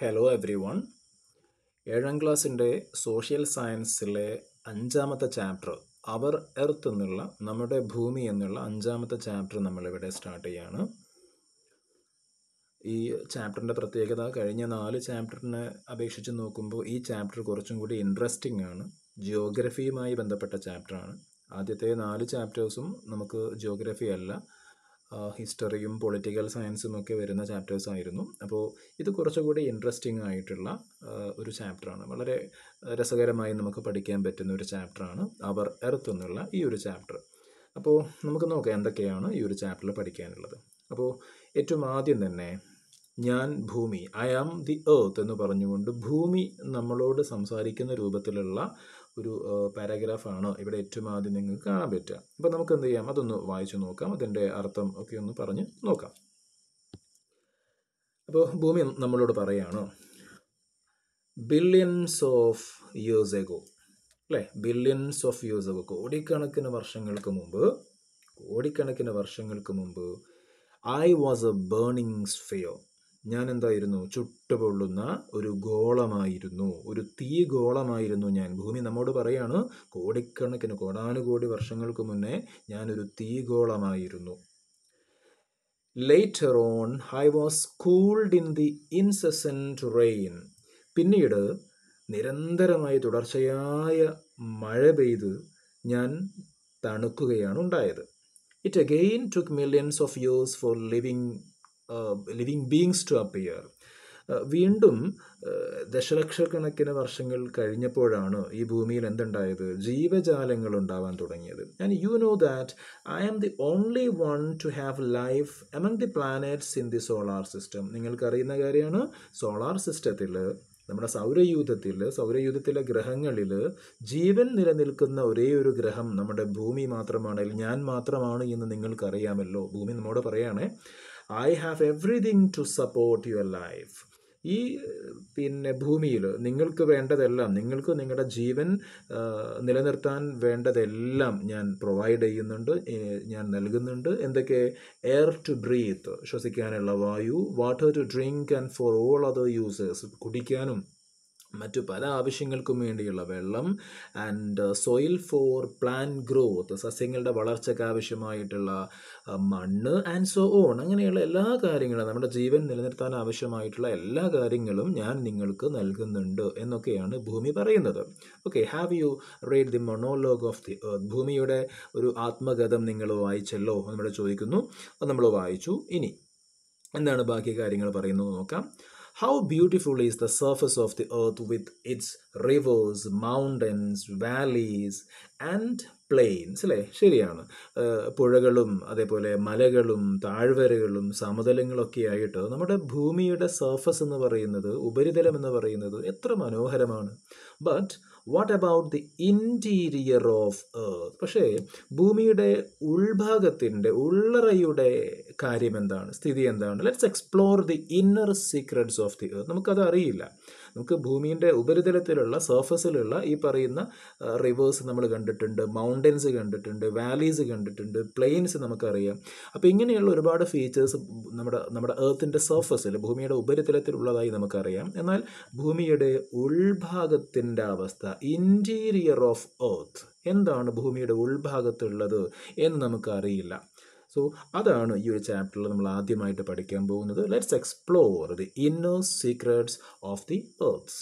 Hello every one ഏഴാം ക്ലാസ്സിൻ്റെ social സയൻസിലെ അഞ്ചാമത്തെ ചാപ്റ്റർ അവർ എർത്ത് എന്നുള്ള നമ്മുടെ ഭൂമി എന്നുള്ള അഞ്ചാമത്തെ ചാപ്റ്റർ നമ്മളിവിടെ സ്റ്റാർട്ട് ചെയ്യാണ് ഈ ചാപ്റ്ററിൻ്റെ പ്രത്യേകത കഴിഞ്ഞ നാല് ചാപ്റ്ററിനെ അപേക്ഷിച്ച് നോക്കുമ്പോൾ ഈ ചാപ്റ്റർ കുറച്ചും കൂടി ഇൻട്രസ്റ്റിംഗ് ആണ് ജിയോഗ്രഫിയുമായി ബന്ധപ്പെട്ട ചാപ്റ്ററാണ് ആദ്യത്തെ നാല് ചാപ്റ്റേഴ്സും നമുക്ക് ജിയോഗ്രഫി അല്ല ഹിസ്റ്ററിയും പൊളിറ്റിക്കൽ സയൻസും ഒക്കെ വരുന്ന ചാപ്റ്റേഴ്സ് ആയിരുന്നു അപ്പോൾ ഇത് കുറച്ചുകൂടി ഇൻട്രസ്റ്റിംഗ് ആയിട്ടുള്ള ഒരു ചാപ്റ്ററാണ് വളരെ രസകരമായി നമുക്ക് പഠിക്കാൻ പറ്റുന്ന ഒരു ചാപ്റ്ററാണ് അവർ എർത്ത് എന്നുള്ള ഈ ഒരു ചാപ്റ്റർ അപ്പോൾ നമുക്ക് നോക്കാം എന്തൊക്കെയാണ് ഈ ഒരു ചാപ്റ്ററിൽ പഠിക്കാനുള്ളത് അപ്പോൾ ഏറ്റവും ആദ്യം തന്നെ ഞാൻ ഭൂമി ഐ ആം ദി ഏർത്ത് എന്ന് പറഞ്ഞുകൊണ്ട് ഭൂമി നമ്മളോട് സംസാരിക്കുന്ന രൂപത്തിലുള്ള ഒരു പാരാഗ്രാഫാണ് ഇവിടെ ഏറ്റവും ആദ്യം നിങ്ങൾക്ക് കാണാൻ പറ്റുക അപ്പോൾ നമുക്ക് എന്ത് ചെയ്യാം അതൊന്ന് വായിച്ചു നോക്കാം അതിൻ്റെ അർത്ഥം ഒക്കെ ഒന്ന് പറഞ്ഞ് നോക്കാം അപ്പോൾ ഭൂമി നമ്മളോട് പറയുകയാണ് ബില്യൺസ് ഓഫ് യൂസ് എഗോ അല്ലേ ബില്യൺസ് ഓഫ് യൂസ് എഗോ കോടിക്കണക്കിന് വർഷങ്ങൾക്ക് മുമ്പ് കോടിക്കണക്കിന് വർഷങ്ങൾക്ക് മുമ്പ് I was a burning sphere ഞാൻ എന്തായിരുന്നു ചുട്ടുപൊള്ളുന്ന ഒരു ഗോളമായിരുന്നു ഒരു തീ ഗോളമായിരുന്നു ഞാൻ ഭൂമി നമ്മോട് പറയാണ് കോടിക്കണക്കിന് കോടാനുകോടി വർഷങ്ങൾക്ക് മുന്നേ ഞാനൊരു തീ ഗോളമായിരുന്നു later on I was cooled in the incessant rain പിന്നീട് നിരന്തരമായി തുടർച്ചയായ മഴ പെയ്ത് ഞാൻ തണുക്കുകയാണ് ഉണ്ടായത് it again took millions of years for living living beings to appear വീണ്ടും ദശലക്ഷക്കണക്കിന് വർഷങ്ങൾ കഴിഞ്ഞപ്പോഴാണ് ഈ ഭൂമിയിൽ എന്തുണ്ടായത് ജീവജാലങ്ങൾ ഉണ്ടാവാൻ തുടങ്ങിയത് and you know that I am the only one to have life among the planets in the solar system നിങ്ങൾക്കറിയുന്ന കാര്യമാണ് സോളാർ സിസ്റ്റത്തിൽ നമ്മുടെ സൗരയൂഥത്തിൽ സൗരയൂഥത്തിലെ ഗ്രഹങ്ങളിൽ ജീവൻ നിലനിൽക്കുന്ന ഒരേ ഒരു ഗ്രഹം നമ്മുടെ ഭൂമി മാത്രമാണ് ഞാൻ മാത്രമാണ് എന്ന് നിങ്ങൾക്കറിയാമല്ലോ ഭൂമി നമ്മോട് പറയുകയാണെങ്കിൽ I have everything to support your life ഈ പിന്നെ ഭൂമിയിൽ നിങ്ങൾക്ക് വേണ്ടതെല്ലാം നിങ്ങൾക്ക് നിങ്ങളുടെ ജീവൻ നിലനിർത്താൻ വേണ്ടതെല്ലാം ഞാൻ പ്രൊവൈഡ് ചെയ്യുന്നുണ്ട് ഞാൻ നൽകുന്നുണ്ട് എന്തൊക്കെ എയർ ടു ബ്രീത്ത് ശ്വസിക്കാനുള്ള വായു water to drink and for all other യൂസേഴ്സ് കുടിക്കാനും മറ്റു പല ആവശ്യങ്ങൾക്കും വേണ്ടിയുള്ള വെള്ളം and soil for plant growth സസ്യങ്ങളുടെ വളർച്ചയ്ക്ക് ആവശ്യമായിട്ടുള്ള uh, മണ്ണ് ആൻഡ് സോ ഓൺ അങ്ങനെയുള്ള എല്ലാ കാര്യങ്ങളും നമ്മുടെ ജീവൻ നിലനിർത്താൻ ആവശ്യമായിട്ടുള്ള എല്ലാ കാര്യങ്ങളും ഞാൻ നിങ്ങൾക്ക് നൽകുന്നുണ്ട് എന്നൊക്കെയാണ് ഭൂമി പറയുന്നത് okay have you read the monologue of the ഭൂമിയുടെ ഒരു ആത്മഗതം നിങ്ങൾ വായിച്ചല്ലോ നമ്മുടെ ചോദിക്കുന്നു അത് നമ്മൾ വായിച്ചു ഇനി എന്താണ് ബാക്കി കാര്യങ്ങൾ പറയുന്നത് നോക്കാം How beautiful is the surface of the earth with its rivers, mountains, valleys and plains അല്ലേ ശരിയാണ് പുഴകളും അതേപോലെ മലകളും താഴ്വരകളും സമതലങ്ങളൊക്കെ ആയിട്ട് നമ്മുടെ ഭൂമിയുടെ സർഫസ് എന്ന് പറയുന്നത് ഉപരിതലം എന്ന് പറയുന്നത് എത്ര മനോഹരമാണ് but what about the interior of earth പക്ഷേ ഭൂമിയുടെ ഉൾഭാഗത്തിൻ്റെ ഉള്ളറയുടെ കാര്യം എന്താണ് സ്ഥിതി എന്താണ് let's explore the inner secrets of the earth നമുക്കത് അറിയില്ല നമുക്ക് ഭൂമിയുടെ ഉപരിതലത്തിലുള്ള സർഫസിലുള്ള ഈ പറയുന്ന റിവേഴ്സ് നമ്മൾ കണ്ടിട്ടുണ്ട് മൗണ്ടൻസ് കണ്ടിട്ടുണ്ട് വാലീസ് കണ്ടിട്ടുണ്ട് പ്ലെയിൻസ് നമുക്കറിയാം അപ്പോൾ ഇങ്ങനെയുള്ള ഒരുപാട് ഫീച്ചേഴ്സ് നമ്മുടെ നമ്മുടെ എർത്തിൻ്റെ സർഫസിൽ ഭൂമിയുടെ ഉപരിതലത്തിലുള്ളതായി നമുക്കറിയാം എന്നാൽ ഭൂമിയുടെ ഉൾഭാഗത്തിൻ്റെ അവസ്ഥ ഇൻറ്റീരിയർ ഓഫ് എർത്ത് എന്താണ് ഭൂമിയുടെ ഉൾഭാഗത്തുള്ളത് എന്ന് നമുക്കറിയില്ല സോ അതാണ് ഈ ഒരു ചാപ്റ്ററിൽ നമ്മൾ ആദ്യമായിട്ട് പഠിക്കാൻ പോകുന്നത് let's explore the inner secrets of the earth's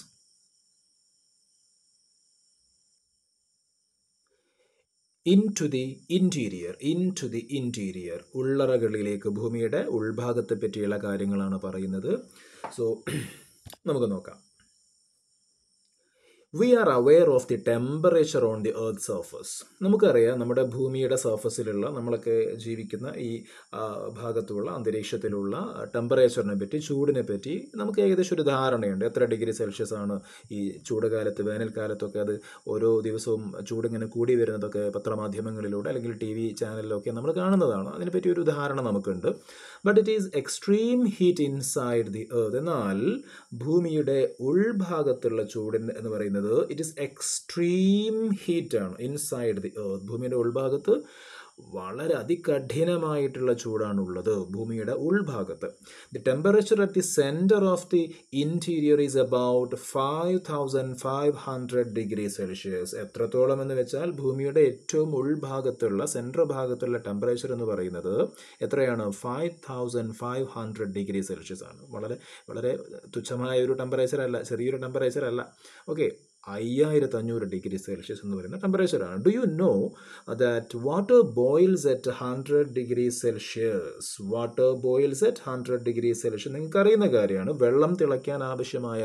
into the interior into the interior ഉള്ളറകളിലേക്ക് ഭൂമിയുടെ ഉൾഭാഗത്തെ പറ്റിയുള്ള കാര്യങ്ങളാണ് പറയുന്നത് സോ നമുക്ക് നോക്കാം we are aware of the temperature on the earth surface നമുക്കറിയാം നമ്മുടെ ഭൂമിയുടെ സർഫസിലുള്ള നമ്മളൊക്കെ ജീവിക്കുന്ന ഈ ഭാഗത്തുള്ള അന്തരീക്ഷത്തിലുള്ള ടെമ്പറേച്ചറിനെ പറ്റി ചൂടിനെ പറ്റി നമുക്ക് ഏകദേശം ഒരു ധാരണയുണ്ട് എത്ര ഡിഗ്രി സെൽഷ്യസ് ആണ് ഈ ചൂടുകാലത്ത് വേനൽക്കാലത്തൊക്കെ അത് ഓരോ ദിവസവും ചൂടിങ്ങനെ കൂടി വരുന്നതൊക്കെ പത്രമാധ്യമങ്ങളിലൂടെ അല്ലെങ്കിൽ ടി വി ചാനലിലൊക്കെ നമ്മൾ കാണുന്നതാണ് അതിനെപ്പറ്റി ഒരു ധാരണ നമുക്കുണ്ട് but it is extreme heat inside the earth എന്നാൽ ഭൂമിയുടെ ഉൾഭാഗത്തുള്ള ചൂടിന് എന്ന് പറയുന്നത് പറയുന്നത് ഇറ്റ് ഈസ് എക്സ്ട്രീം ഹീറ്റാണ് ഇൻസൈഡ് ദി എർത്ത് ഭൂമിയുടെ ഉൾഭാഗത്ത് വളരെ അതികഠിനമായിട്ടുള്ള ചൂടാണുള്ളത് ഭൂമിയുടെ ഉൾഭാഗത്ത് the temperature at the centre of the interior is about five thousand five hundred degree Celsius എത്രത്തോളം എന്ന് വെച്ചാൽ ഭൂമിയുടെ ഏറ്റവും ഉൾഭാഗത്തുള്ള സെൻട്രൽ ഭാഗത്തുള്ള ടെമ്പറേച്ചർ എന്ന് പറയുന്നത് എത്രയാണ് five thousand five hundred degree Celsius ആണ് വളരെ വളരെ തുച്ഛമായ ഒരു ടെമ്പറേച്ചർ അല്ല ചെറിയൊരു ടെമ്പറേച്ചർ അല്ല ഓക്കെ അയ്യായിരത്തി അഞ്ഞൂറ് ഡിഗ്രി സെൽഷ്യസ് എന്ന് പറയുന്ന ടെമ്പറേച്ചറാണ് do you know that water boils at hundred degree Celsius water boils at hundred degree Celsius നിങ്ങൾക്ക് അറിയുന്ന കാര്യമാണ് വെള്ളം തിളയ്ക്കാൻ ആവശ്യമായ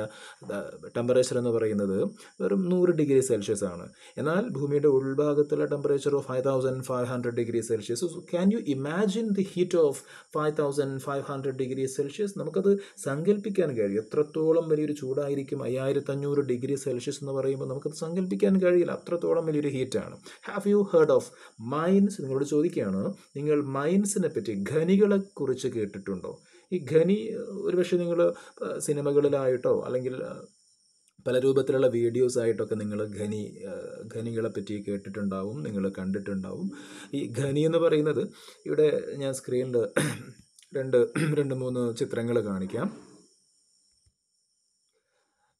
ടെമ്പറേച്ചർ എന്ന് പറയുന്നത് വെറും നൂറ് ഡിഗ്രി സെൽഷ്യസ് ആണ് എന്നാൽ ഭൂമിയുടെ ഉൾഭാഗത്തുള്ള temperature of five thousand five hundred degree Celsius can you imagine the heat of five thousand five hundred degree Celsius നമുക്കത് സങ്കല്പിക്കാൻ കഴിയും എത്രത്തോളം വലിയൊരു ചൂടായിരിക്കും അയ്യായിരത്തി അഞ്ഞൂറ് ഡിഗ്രി സെൽഷ്യസ് എന്ന് പറയുമ്പോൾ നമുക്കത് സങ്കല്പിക്കാൻ കഴിയില്ല അത്രത്തോളം വലിയൊരു ഹീറ്റാണ് have you heard of mines നിങ്ങളോട് ചോദിക്കുകയാണ് നിങ്ങൾ മൈൻസിനെ പറ്റി ഖനികളെ കുറിച്ച് കേട്ടിട്ടുണ്ടോ ഈ ഖനി ഒരുപക്ഷെ നിങ്ങൾ സിനിമകളിലായിട്ടോ അല്ലെങ്കിൽ പല രൂപത്തിലുള്ള വീഡിയോസ് ആയിട്ടൊക്കെ നിങ്ങൾ ഖനി ഖനികളെ പറ്റി കേട്ടിട്ടുണ്ടാവും നിങ്ങൾ കണ്ടിട്ടുണ്ടാവും ഈ ഖനി എന്ന് പറയുന്നത് ഇവിടെ ഞാൻ സ്ക്രീനിൽ രണ്ട് രണ്ട് മൂന്ന് ചിത്രങ്ങൾ കാണിക്കാം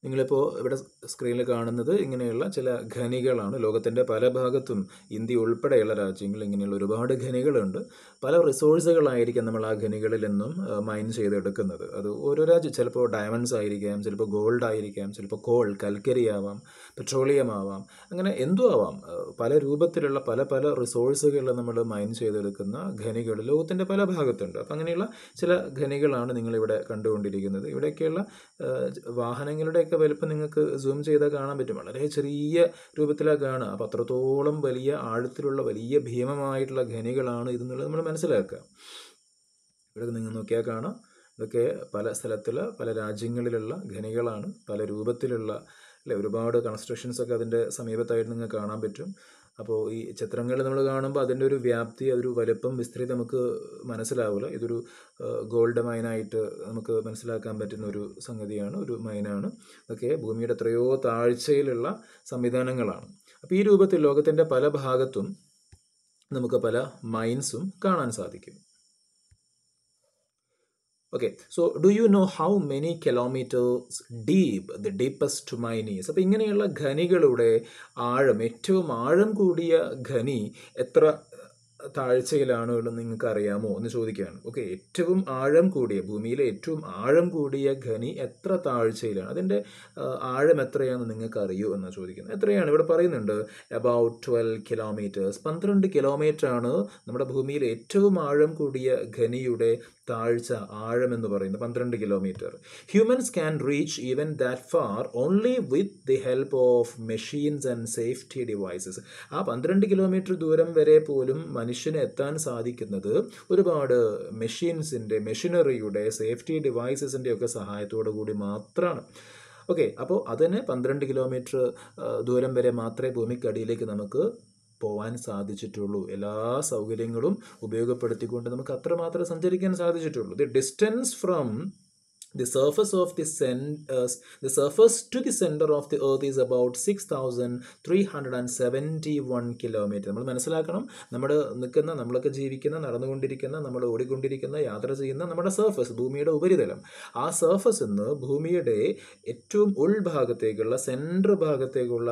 നിങ്ങളിപ്പോൾ ഇവിടെ സ്ക്രീനിൽ കാണുന്നത് ഇങ്ങനെയുള്ള ചില ഖനികളാണ് ലോകത്തിൻ്റെ പല ഭാഗത്തും ഇന്ത്യ ഉൾപ്പെടെയുള്ള രാജ്യങ്ങളിൽ ഇങ്ങനെയുള്ള ഒരുപാട് ഖനികളുണ്ട് പല റിസോഴ്സുകളായിരിക്കും നമ്മൾ ആ ഖനികളിൽ നിന്നും മൈൻ ചെയ്തെടുക്കുന്നത് അത് ഓരോ രാജ്യം ചിലപ്പോൾ ഡയമണ്ട്സ് ആയിരിക്കാം ചിലപ്പോൾ ഗോൾഡ് ആയിരിക്കാം ചിലപ്പോൾ കോൾ കൽക്കരിയാവാം പെട്രോളിയം ആവാം അങ്ങനെ എന്തോ ആവാം പല രൂപത്തിലുള്ള പല പല റിസോഴ്സുകൾ നമ്മൾ മൈൻ ചെയ്തെടുക്കുന്ന ഖനികൾ ലോകത്തിൻ്റെ പല ഭാഗത്തുണ്ട് അപ്പം അങ്ങനെയുള്ള ചില ഖനികളാണ് നിങ്ങളിവിടെ കണ്ടുകൊണ്ടിരിക്കുന്നത് ഇവിടെയൊക്കെയുള്ള വാഹനങ്ങളുടെയൊക്കെ വലുപ്പം നിങ്ങൾക്ക് സൂം ചെയ്താൽ കാണാൻ പറ്റും വളരെ ചെറിയ രൂപത്തിലാണ് കാണുക അപ്പോൾ അത്രത്തോളം വലിയ ആഴത്തിലുള്ള വലിയ ഭീമമായിട്ടുള്ള ഖനികളാണ് ഇതെന്നുള്ളത് നമ്മൾ മനസ്സിലാക്കുക ഇവിടെ നിങ്ങൾ നോക്കിയാൽ കാണാം ഇതൊക്കെ പല സ്ഥലത്തുള്ള പല രാജ്യങ്ങളിലുള്ള ഖനികളാണ് പല രൂപത്തിലുള്ള അല്ലേ ഒരുപാട് കൺസ്ട്രക്ഷൻസ് ഒക്കെ അതിൻ്റെ സമീപത്തായിട്ട് നിങ്ങൾക്ക് കാണാൻ പറ്റും അപ്പോൾ ഈ ചിത്രങ്ങൾ നമ്മൾ കാണുമ്പോൾ അതിൻ്റെ ഒരു വ്യാപ്തി ഒരു വലുപ്പം വിസ്തൃതി നമുക്ക് മനസ്സിലാവില്ല ഇതൊരു ഗോൾഡ് മൈനായിട്ട് നമുക്ക് മനസ്സിലാക്കാൻ പറ്റുന്ന ഒരു സംഗതിയാണ് ഒരു മൈനാണ് ഓക്കെ ഭൂമിയുടെ എത്രയോ താഴ്ചയിലുള്ള സംവിധാനങ്ങളാണ് അപ്പോൾ ഈ രൂപത്തിൽ ലോകത്തിൻ്റെ പല ഭാഗത്തും നമുക്ക് പല മൈൻസും കാണാൻ സാധിക്കും okay so do you know how many kilometres deep the deepest mines അപ്പോൾ ഇങ്ങനെയുള്ള ഖനികളുടെ ആഴം ഏറ്റവും ആഴം കൂടിയ ഖനി എത്ര താഴ്ചയിലാണോ എന്ന് നിങ്ങൾക്ക് അറിയാമോ എന്ന് ചോദിക്കുകയാണ് ഓക്കെ ഏറ്റവും ആഴം കൂടിയ ഭൂമിയിലെ ഏറ്റവും ആഴം കൂടിയ ഖനി എത്ര താഴ്ചയിലാണ് അതിൻ്റെ ആഴം എത്രയാണെന്ന് നിങ്ങൾക്ക് അറിയൂ എന്ന് ചോദിക്കുന്നത് എത്രയാണ് ഇവിടെ പറയുന്നുണ്ട് അബൌട്ട് ട്വൽവ് കിലോമീറ്റേഴ്സ് പന്ത്രണ്ട് കിലോമീറ്റർ ആണ് നമ്മുടെ ഭൂമിയിലെ ഏറ്റവും ആഴം കൂടിയ ഖനിയുടെ താഴ്ച ആഴമെന്ന് പറയുന്നത് പന്ത്രണ്ട് kilometre humans can reach even that far only with the help of machines and safety devices ആ പന്ത്രണ്ട് കിലോമീറ്റർ ദൂരം വരെ പോലും മനുഷ്യന് എത്താൻ സാധിക്കുന്നത് ഒരുപാട് മെഷീൻസിൻ്റെ മെഷീനറിയുടെ സേഫ്റ്റി ഡിവൈസസിൻ്റെ ഒക്കെ സഹായത്തോടു കൂടി മാത്രമാണ് ഓക്കെ അപ്പോൾ അതിന് പന്ത്രണ്ട് കിലോമീറ്റർ ദൂരം വരെ മാത്രമേ ഭൂമിക്കടിയിലേക്ക് നമുക്ക് പോവാൻ സാധിച്ചിട്ടുള്ളൂ എല്ലാ സൗകര്യങ്ങളും ഉപയോഗപ്പെടുത്തിക്കൊണ്ട് നമുക്ക് അത്രമാത്രം സഞ്ചരിക്കാൻ സാധിച്ചിട്ടുള്ളൂ the distance from The surface of the uh, the surface to the center of the earth is about 6371 thousand three hundred and seventy one kilometre നമ്മൾ മനസ്സിലാക്കണം നമ്മൾ നിൽക്കുന്ന നമ്മളൊക്കെ ജീവിക്കുന്ന നടന്നുകൊണ്ടിരിക്കുന്ന നമ്മൾ ഓടിക്കൊണ്ടിരിക്കുന്ന യാത്ര ചെയ്യുന്ന നമ്മുടെ സർഫസ് ഭൂമിയുടെ ഉപരിതലം ആ സർഫസ് ഭൂമിയുടെ ഏറ്റവും ഉൾഭാഗത്തേക്കുള്ള സെൻറ്റർ ഭാഗത്തേക്കുള്ള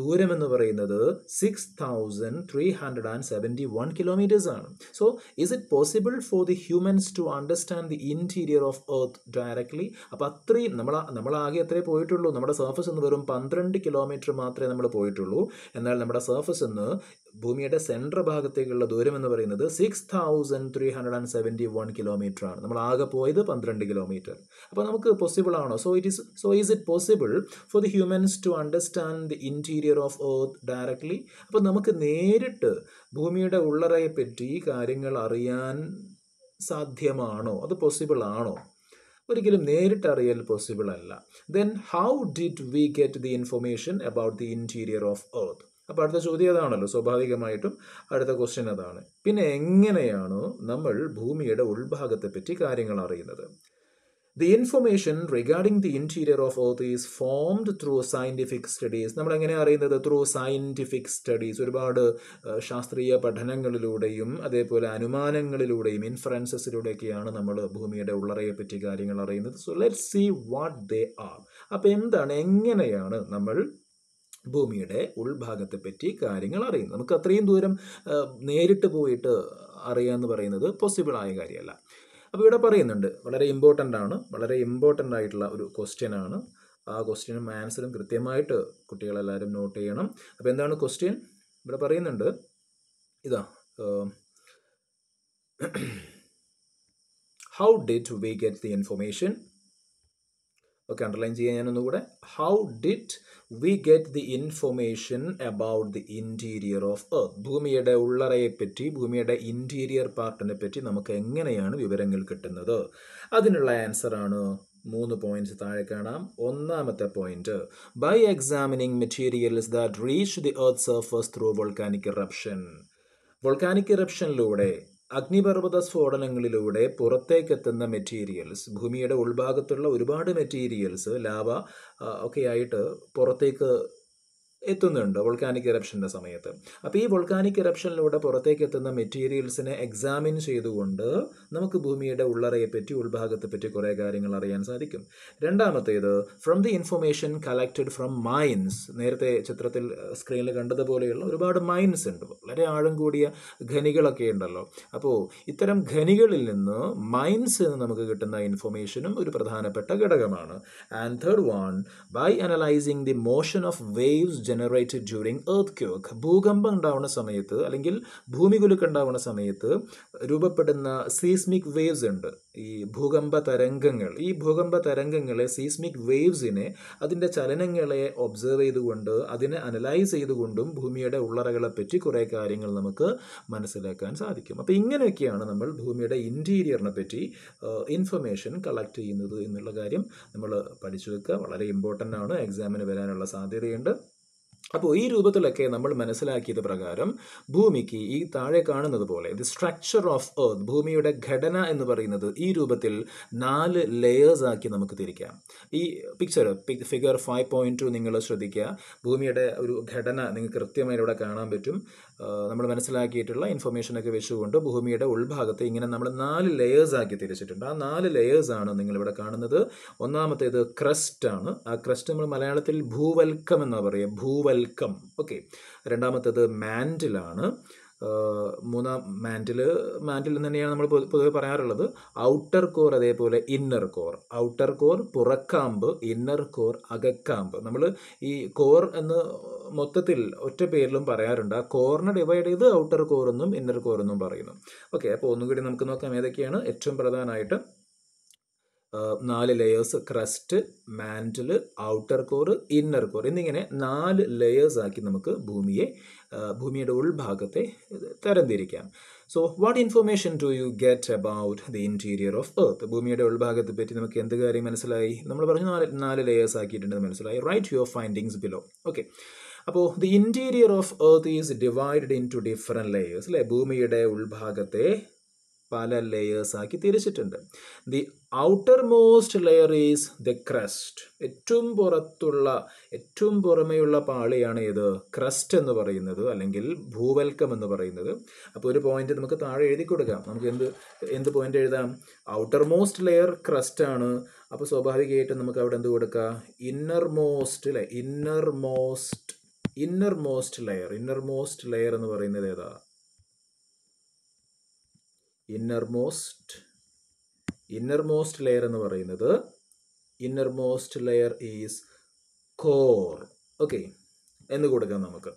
ദൂരം എന്ന് പറയുന്നത് six thousand three hundred and seventy one kilometres ആണ് so is it possible for the humans to understand the interior of earth direct directly അപ്പോൾ അത്രയും നമ്മൾ നമ്മളാകെ അത്രേ പോയിട്ടുള്ളൂ നമ്മുടെ സർഫസ് എന്ന് വെറും പന്ത്രണ്ട് കിലോമീറ്റർ മാത്രമേ നമ്മൾ പോയിട്ടുള്ളൂ എന്നാൽ നമ്മുടെ സർഫസ് എന്ന് ഭൂമിയുടെ സെൻട്രൽ ഭാഗത്തേക്കുള്ള ദൂരം എന്ന് പറയുന്നത് six thousand three hundred and seventy one kilometre ആണ് നമ്മൾ ആകെ പോയത് പന്ത്രണ്ട് കിലോമീറ്റർ അപ്പോൾ നമുക്ക് പോസിബിൾ ആണോ so it is so is it possible for the humans to understand the interior of earth directly അപ്പോൾ നമുക്ക് നേരിട്ട് ഭൂമിയുടെ ഉള്ളറയെപ്പറ്റി കാര്യങ്ങൾ അറിയാൻ സാധ്യമാണോ അത് പോസിബിൾ ആണോ ഒരിക്കലും നേരിട്ട് അറിയൽ പോസിബിൾ അല്ല then how did we get the information about the interior of earth അപ്പോൾ അടുത്ത ചോദ്യം അതാണല്ലോ സ്വാഭാവികമായിട്ടും അടുത്ത ക്വസ്റ്റ്യൻ അതാണ് പിന്നെ എങ്ങനെയാണോ നമ്മൾ ഭൂമിയുടെ ഉൾഭാഗത്തെപ്പറ്റി കാര്യങ്ങൾ അറിയുന്നത് the information regarding the interior of earth is formed through scientific studies നമ്മൾ എങ്ങനെ അറിയുന്നത് ത്രൂ സയൻറ്റിഫിക് സ്റ്റഡീസ് ഒരുപാട് ശാസ്ത്രീയ പഠനങ്ങളിലൂടെയും അതേപോലെ അനുമാനങ്ങളിലൂടെയും ഇൻഫറൻസസിലൂടെയൊക്കെയാണ് നമ്മൾ ഭൂമിയുടെ ഉള്ളറയെ പറ്റി കാര്യങ്ങൾ അറിയുന്നത് so let see what they are അപ്പോൾ എന്താണ് എങ്ങനെയാണ് നമ്മൾ ഭൂമിയുടെ ഉൾഭാഗത്തെ പറ്റി കാര്യങ്ങൾ അറിയുന്നത് നമുക്ക് അത്രയും ദൂരം നേരിട്ട് പോയിട്ട് അറിയാമെന്ന് പറയുന്നത് പറയുന്നത് പോസിബിളായ കാര്യമല്ല അപ്പോൾ ഇവിടെ പറയുന്നുണ്ട് വളരെ ഇമ്പോർട്ടൻ്റ് ആണ് വളരെ ഇമ്പോർട്ടൻ്റ് ആയിട്ടുള്ള ഒരു ക്വസ്റ്റ്യൻ ആണ് ആ ക്വസ്റ്റ്യനും ആൻസറും കൃത്യമായിട്ട് കുട്ടികളെല്ലാവരും നോട്ട് ചെയ്യണം അപ്പോൾ എന്താണ് ക്വസ്റ്റ്യൻ ഇവിടെ പറയുന്നുണ്ട് ഇതാ how did we get the information okay underline ചെയ്യാൻ ഞാനൊന്നുകൂടെ how did we get the information about the interior of earth ഭൂമിയുടെ ഉള്ളറയെ പറ്റി ഭൂമിയുടെ ഇൻറ്റീരിയർ പാർട്ടിനെ പറ്റി നമുക്ക് എങ്ങനെയാണ് വിവരങ്ങൾ കിട്ടുന്നത് അതിനുള്ള ആൻസറാണ് മൂന്ന് പോയിന്റ്സ് താഴെ കാണാം ഒന്നാമത്തെ point by examining materials that reach the earth surface through volcanic eruption volcanic ഇറപ്ഷനിലൂടെ അഗ്നിപർവ്വത സ്ഫോടനങ്ങളിലൂടെ പുറത്തേക്കെത്തുന്ന മെറ്റീരിയൽസ് ഭൂമിയുടെ ഉൾഭാഗത്തുള്ള ഒരുപാട് മെറ്റീരിയൽസ് ലാവ ഒക്കെയായിട്ട് പുറത്തേക്ക് എത്തുന്നുണ്ട് വോൾക്കാനിക് ഇറപ്ഷൻ്റെ സമയത്ത് അപ്പോൾ ഈ വോൾക്കാനിക് ഇറപ്ഷനിലൂടെ പുറത്തേക്ക് എത്തുന്ന മെറ്റീരിയൽസിനെ എക്സാമിൻ ചെയ്തുകൊണ്ട് നമുക്ക് ഭൂമിയുടെ ഉള്ളറയെപ്പറ്റി ഉൾഭാഗത്തെപ്പറ്റി കുറേ കാര്യങ്ങൾ അറിയാൻ സാധിക്കും രണ്ടാമത്തേത് from the information collected from mines നേരത്തെ ചിത്രത്തിൽ സ്ക്രീനിൽ കണ്ടതുപോലെയുള്ള ഒരുപാട് മൈൻസ് ഉണ്ട് വളരെ ആഴം കൂടിയ ഖനികളൊക്കെ ഉണ്ടല്ലോ അപ്പോൾ ഇത്തരം ഖനികളിൽ നിന്ന് മൈൻസ് നിന്ന് നമുക്ക് കിട്ടുന്ന ഇൻഫർമേഷനും ഒരു പ്രധാനപ്പെട്ട ഘടകമാണ് and third one by analysing the motion of waves generated during earth quake ഭൂകമ്പം ഉണ്ടാവുന്ന സമയത്ത് അല്ലെങ്കിൽ ഭൂമി ഉണ്ടാവുന്ന സമയത്ത് രൂപപ്പെടുന്ന സീസ്മിക് വേവ്സ് ഉണ്ട് ഈ ഭൂകമ്പ തരംഗങ്ങൾ ഈ ഭൂകമ്പ തരംഗങ്ങളെ സീസ്മിക് വേവ്സിനെ അതിൻ്റെ ചലനങ്ങളെ ഒബ്സർവ് ചെയ്തുകൊണ്ട് അതിനെ അനലൈസ് ചെയ്തുകൊണ്ടും ഭൂമിയുടെ ഉള്ളറകളെ പറ്റി കുറേ കാര്യങ്ങൾ നമുക്ക് മനസ്സിലാക്കാൻ സാധിക്കും അപ്പോൾ ഇങ്ങനെയൊക്കെയാണ് നമ്മൾ ഭൂമിയുടെ ഇൻറ്റീരിയറിനെ പറ്റി ഇൻഫർമേഷൻ കളക്ട് ചെയ്യുന്നത് എന്നുള്ള കാര്യം നമ്മൾ പഠിച്ചു വെക്കുക വളരെ ഇമ്പോർട്ടൻ്റ് ആണ് എക്സാമിന് വരാനുള്ള സാധ്യതയുണ്ട് അപ്പോൾ ഈ രൂപത്തിലൊക്കെ നമ്മൾ മനസ്സിലാക്കിയത് പ്രകാരം ഭൂമിക്ക് ഈ താഴെ കാണുന്നത് പോലെ ദി സ്ട്രക്ചർ ഓഫ് എർത്ത് ഭൂമിയുടെ ഘടന എന്ന് പറയുന്നത് ഈ രൂപത്തിൽ നാല് ലെയേഴ്സ് ആക്കി നമുക്ക് തിരിക്കാം ഈ picture figure five point two നിങ്ങൾ ശ്രദ്ധിക്കുക ഭൂമിയുടെ ഒരു ഘടന നിങ്ങൾക്ക് കൃത്യമായി ഇവിടെ കാണാൻ പറ്റും നമ്മൾ മനസ്സിലാക്കിയിട്ടുള്ള ഇൻഫർമേഷനൊക്കെ വെച്ചുകൊണ്ട് ഭൂമിയുടെ ഉൾഭാഗത്തെ ഇങ്ങനെ നമ്മൾ നാല് ലെയേഴ്സ് ആക്കി തിരിച്ചിട്ടുണ്ട് ആ നാല് ലെയേഴ്സ് ആണ് നിങ്ങളിവിടെ കാണുന്നത് ഒന്നാമത്തേത് ക്രസ്റ്റ് ആണ് ആ ക്രസ്റ്റ് നമ്മൾ മലയാളത്തിൽ ഭൂവൽക്കം എന്നാണ് പറയുക ഭൂവൽ വെൽക്കം ഓക്കെ രണ്ടാമത്തേത് മാൻഡിലാണ് മൂന്നാം മാൻഡിൽ മാൻഡിൽ തന്നെയാണ് നമ്മൾ പൊതുവെ പറയാറുള്ളത് ഔട്ടർ കോർ അതേപോലെ ഇന്നർ കോർ ഔട്ടർ കോർ പുറക്കാമ്പ് ഇന്നർ കോർ അകക്കാമ്പ് നമ്മൾ ഈ കോർ എന്ന് മൊത്തത്തിൽ ഒറ്റ പേരിലും പറയാറുണ്ട് ആ കോറിനെ ഡിവൈഡ് ചെയ്ത് ഔട്ടർ കോർ എന്നും ഇന്നർ കോർ എന്നും പറയുന്നു ഓക്കെ അപ്പോൾ ഒന്നുകൂടി നമുക്ക് നോക്കാം ഏതൊക്കെയാണ് ഏറ്റവും പ്രധാനമായിട്ട് നാല് layers crust mantle outer core inner core എന്നിങ്ങനെ നാല് ലെയേഴ്സാക്കി നമുക്ക് ഭൂമിയെ ഭൂമിയുടെ ഉൾഭാഗത്തെ തരംതിരിക്കാം so what information to you get about the interior of earth ഭൂമിയുടെ ഉൾഭാഗത്തെ പറ്റി നമുക്ക് എന്ത് കാര്യം മനസ്സിലായി നമ്മൾ പറഞ്ഞു നാല് നാല് ലെയേഴ്സ് ആക്കിയിട്ടുണ്ടെന്ന് മനസ്സിലായി right your findings below okay അപ്പോൾ the interior of earth is divide into different layers അല്ലേ ഭൂമിയുടെ ഉൾഭാഗത്തെ പല ആക്കി തിരിച്ചിട്ടുണ്ട് the outer most layer is the crust ഏറ്റവും പുറത്തുള്ള ഏറ്റവും പുറമെയുള്ള പാളിയാണ് ഇത് ക്രസ്റ്റ് എന്ന് പറയുന്നത് അല്ലെങ്കിൽ ഭൂവൽക്കം എന്ന് പറയുന്നത് അപ്പോൾ ഒരു പോയിന്റ് നമുക്ക് താഴെ എഴുതി കൊടുക്കാം നമുക്ക് എന്ത് എന്ത് പോയിന്റ് എഴുതാം ഔട്ടർ മോസ്റ്റ് ലെയർ ക്രസ്റ്റ് ആണ് അപ്പോൾ സ്വാഭാവികമായിട്ടും നമുക്ക് അവിടെ എന്ത് കൊടുക്കാം ഇന്നർ മോസ്റ്റ് അല്ലെ inner most inner most layer inner most layer എന്ന് പറയുന്നത് ഏതാ ഇന്നർമോസ്റ്റ് ഇന്നർമോസ്റ്റ് ലെയർ എന്ന് പറയുന്നത് innermost layer is core okay എന്ന് കൊടുക്കാം നമുക്ക്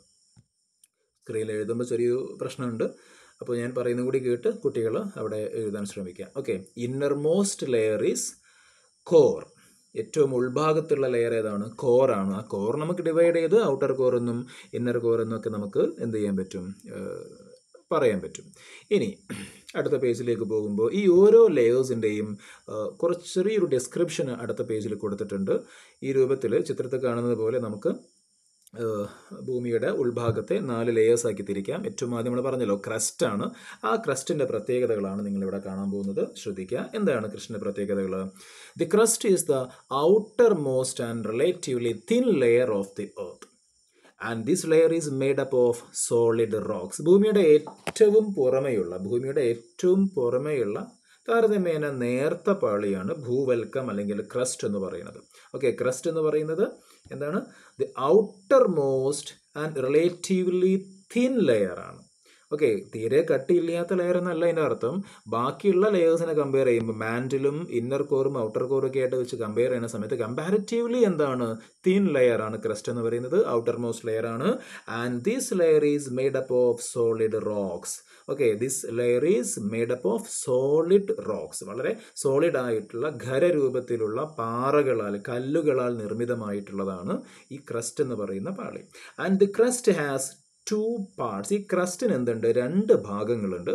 സ്ക്രീനിൽ എഴുതുമ്പോൾ ചെറിയൊരു പ്രശ്നമുണ്ട് അപ്പോൾ ഞാൻ പറയുന്ന കൂടി കേട്ട് കുട്ടികൾ അവിടെ എഴുതാൻ ശ്രമിക്കുക okay innermost layer is core ഏറ്റവും ഉൾഭാഗത്തുള്ള ലെയർ ഏതാണ് കോറാണ് ആ കോർ നമുക്ക് ഡിവൈഡ് ചെയ്ത് ഔട്ടർ കോർ എന്നും ഇന്നർ കോർ എന്നും ഒക്കെ നമുക്ക് എന്ത് ചെയ്യാൻ പറ്റും പറയാൻ പറ്റും ഇനി അടുത്ത പേജിലേക്ക് പോകുമ്പോൾ ഈ ഓരോ ലെയേഴ്സിൻ്റെയും കുറച്ച് ചെറിയൊരു ഡിസ്ക്രിപ്ഷൻ അടുത്ത പേജിൽ കൊടുത്തിട്ടുണ്ട് ഈ രൂപത്തിൽ ചിത്രത്തിൽ കാണുന്നത് പോലെ നമുക്ക് ഭൂമിയുടെ ഉൾഭാഗത്തെ നാല് ലെയേഴ്സ് ആക്കി തിരിക്കാം ഏറ്റവും ആദ്യം നമ്മൾ പറഞ്ഞല്ലോ ക്രസ്റ്റാണ് ആ ക്രസ്റ്റിൻ്റെ പ്രത്യേകതകളാണ് നിങ്ങളിവിടെ കാണാൻ പോകുന്നത് ശ്രദ്ധിക്കുക എന്താണ് ക്രിസ്റ്റിൻ്റെ പ്രത്യേകതകൾ the crust is the outer most and relatively thin layer of the earth and this layer is made up of solid rocks ഭൂമിയുടെ ഏറ്റവും പുറമെയുള്ള ഭൂമിയുടെ ഏറ്റവും പുറമെയുള്ള താരതമ്യേന നേർത്ത പാളിയാണ് ഭൂവൽക്കം അല്ലെങ്കിൽ ക്രസ്റ്റ് എന്ന് പറയുന്നത് ഓക്കെ ക്രസ്റ്റ് എന്ന് പറയുന്നത് എന്താണ് the outer most and relatively thin layer ആണ് ഓക്കെ തീരെ കട്ടിയില്ലാത്ത ലെയർ എന്നല്ല അതിൻ്റെ അർത്ഥം ബാക്കിയുള്ള ലെയേഴ്സിനെ കമ്പയർ ചെയ്യുമ്പോൾ മാൻഡിലും ഇന്നർ കോറും ഔട്ടർ കോറും ഒക്കെ ആയിട്ട് വെച്ച് കമ്പയർ ചെയ്യുന്ന സമയത്ത് കമ്പാരിറ്റീവ്ലി എന്താണ് തിൻ ലെയർ ആണ് ക്രസ്റ്റ് എന്ന് പറയുന്നത് ഔട്ടർ മോസ്റ്റ് ലെയർ ആണ് and this layer is made up of solid rocks okay this layer is made up of solid rocks വളരെ സോളിഡ് ആയിട്ടുള്ള ഖരരൂപത്തിലുള്ള പാറകളാൽ കല്ലുകളാൽ നിർമ്മിതമായിട്ടുള്ളതാണ് ഈ ക്രസ്റ്റ് എന്ന് പറയുന്ന പാളി and the crust has two parts ഈ ക്രസ്റ്റിന് എന്തുണ്ട് രണ്ട് ഭാഗങ്ങളുണ്ട്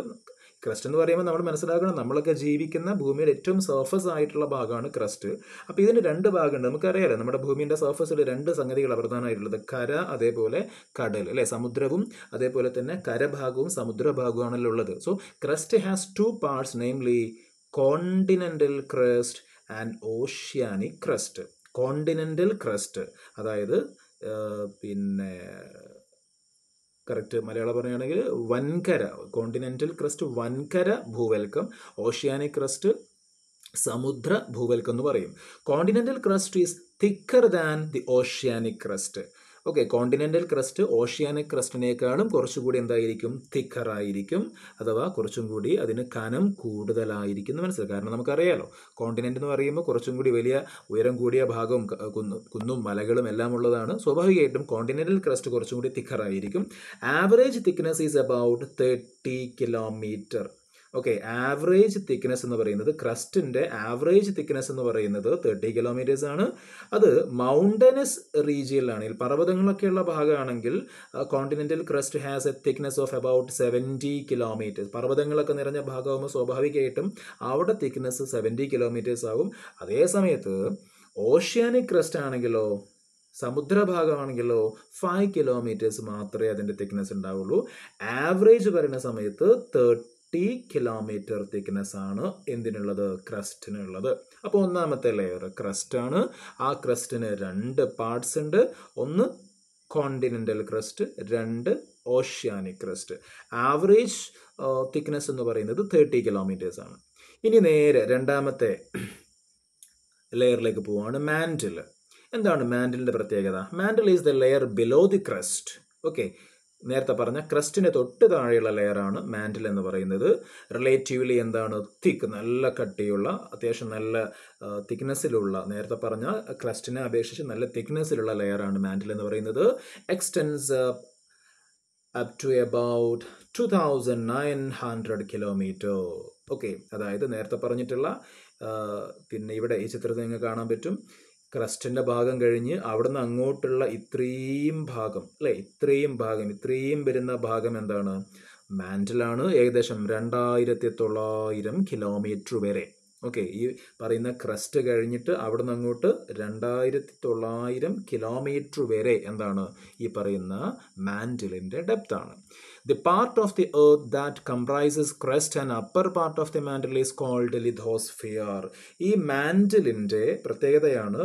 ക്രസ്റ്റ് എന്ന് പറയുമ്പോൾ നമ്മൾ മനസ്സിലാക്കണം നമ്മളൊക്കെ ജീവിക്കുന്ന ഭൂമിയുടെ ഏറ്റവും സർഫസ് ആയിട്ടുള്ള ഭാഗമാണ് ക്രസ്റ്റ് അപ്പോൾ ഇതിന് രണ്ട് ഭാഗമുണ്ട് നമുക്കറിയാലോ നമ്മുടെ ഭൂമിൻ്റെ സർഫസിൽ രണ്ട് സംഗതികളാണ് പ്രധാനമായിട്ടുള്ളത് കര അതേപോലെ കടൽ അല്ലേ സമുദ്രവും അതേപോലെ തന്നെ കരഭാഗവും സമുദ്രഭാഗവുമാണല്ലോ ഉള്ളത് so crust has two parts namely continental crust and oceanic crust continental crust അതായത് പിന്നെ കറക്റ്റ് മലയാളം പറയുകയാണെങ്കിൽ വൻകര കോണ്ടിനെൻ്റൽ ക്രസ്റ്റ് വൻകര ഭൂവൽക്കം ഓഷ്യാനിക് ക്രസ്റ്റ് സമുദ്ര ഭൂവൽക്കം എന്ന് പറയും continental crust is thicker than the oceanic crust okay continental crust oceanic ക്രസ്റ്റിനേക്കാളും കുറച്ചുകൂടി എന്തായിരിക്കും തിക്കറായിരിക്കും അഥവാ കുറച്ചും കൂടി അതിന് കനം കൂടുതലായിരിക്കും എന്ന് മനസ്സിലാക്കുക കാരണം നമുക്കറിയാലോ കോണ്ടിനെൻ്റ് എന്ന് പറയുമ്പോൾ കുറച്ചും കൂടി വലിയ ഉയരം കൂടിയ ഭാഗവും കുന്നും മലകളും എല്ലാം ഉള്ളതാണ് സ്വാഭാവികമായിട്ടും കോണ്ടിനെൻ്റൽ ക്രസ്റ്റ് കുറച്ചും കൂടി തിക്കറായിരിക്കും average thickness is about thirty kilometre okay average thickness എന്ന് പറയുന്നത് ക്രസ്റ്റിൻ്റെ ആവറേജ് തിക്നെസ് എന്ന് പറയുന്നത് തേർട്ടി കിലോമീറ്റേഴ്സ് ആണ് അത് മൗണ്ടനസ് റീജിയനിലാണ് പർവ്വതങ്ങളൊക്കെയുള്ള ഭാഗമാണെങ്കിൽ continental crust has a thickness of about seventy kilometres പർവ്വതങ്ങളൊക്കെ നിറഞ്ഞ ഭാഗമാകുമ്പോൾ സ്വാഭാവികമായിട്ടും അവിടെ തിക്നെസ് സെവൻറ്റി കിലോമീറ്റേഴ്സ് ആകും അതേ സമയത്ത് ഓഷ്യാനിക് ക്രസ്റ്റ് ആണെങ്കിലോ സമുദ്രഭാഗമാണെങ്കിലോ ഫൈവ് കിലോമീറ്റേഴ്സ് മാത്രമേ അതിൻ്റെ തിക്നെസ് ഉണ്ടാവുള്ളൂ ആവറേജ് വരുന്ന സമയത്ത് തേർട്ടി ഫോർട്ടി കിലോമീറ്റർ തിക്നെസ് ആണ് എന്തിനുള്ളത് ക്രസ്റ്റിനുള്ളത് അപ്പോൾ ഒന്നാമത്തെ ലെയർ ക്രസ്റ്റ് ആണ് ആ ക്രസ്റ്റിന് രണ്ട് പാർട്സ് ഉണ്ട് ഒന്ന് കോണ്ടിനെൻ്റൽ ക്രസ്റ്റ് രണ്ട് ഓഷ്യാനിക് ക്രസ്റ്റ് ആവറേജ് തിക്നെസ് എന്ന് പറയുന്നത് തേർട്ടി കിലോമീറ്റേഴ്സ് ആണ് ഇനി നേരെ രണ്ടാമത്തെ ലെയറിലേക്ക് പോവാണ് മാൻഡിൽ എന്താണ് മാൻഡിലിൻ്റെ പ്രത്യേകത mantle is the layer below the crust okay നേരത്തെ പറഞ്ഞ ക്രസ്റ്റിന് തൊട്ട് താഴെയുള്ള ലെയറാണ് മാൻറ്റിൽ എന്ന് പറയുന്നത് റിലേറ്റീവ്ലി എന്താണ് തിക്ക് നല്ല കട്ടിയുള്ള അത്യാവശ്യം നല്ല തിക്നെസ്സിലുള്ള നേരത്തെ പറഞ്ഞ ക്രസ്റ്റിനെ അപേക്ഷിച്ച് നല്ല തിക്നെസ്സിലുള്ള ലെയറാണ് മാൻറ്റിൽ എന്ന് പറയുന്നത് extends up to about two thousand nine hundred kilometre okay അതായത് നേരത്തെ പറഞ്ഞിട്ടുള്ള പിന്നെ ഇവിടെ ഈ ചിത്രത്തിൽ നിങ്ങൾക്ക് കാണാൻ പറ്റും ക്രസ്റ്റിൻ്റെ ഭാഗം കഴിഞ്ഞ് അവിടുന്ന് അങ്ങോട്ടുള്ള ഇത്രയും ഭാഗം അല്ലേ ഇത്രയും ഭാഗം ഇത്രയും വരുന്ന ഭാഗം എന്താണ് മാൻഡലാണ് ഏകദേശം രണ്ടായിരത്തി തൊള്ളായിരം കിലോമീറ്റർ വരെ ഓക്കെ ഈ പറയുന്ന ക്രസ്റ്റ് കഴിഞ്ഞിട്ട് അവിടെ നിന്ന് അങ്ങോട്ട് രണ്ടായിരത്തി തൊള്ളായിരം കിലോമീറ്റർ വരെ എന്താണ് ഈ പറയുന്ന മാൻഡിലിൻ്റെ ഡെപ്താണ് The part of the earth that comprises crust and upper part of the mantle is called lithosphere. ഈ മാൻറ്റലിൻ്റെ പ്രത്യേകതയാണ്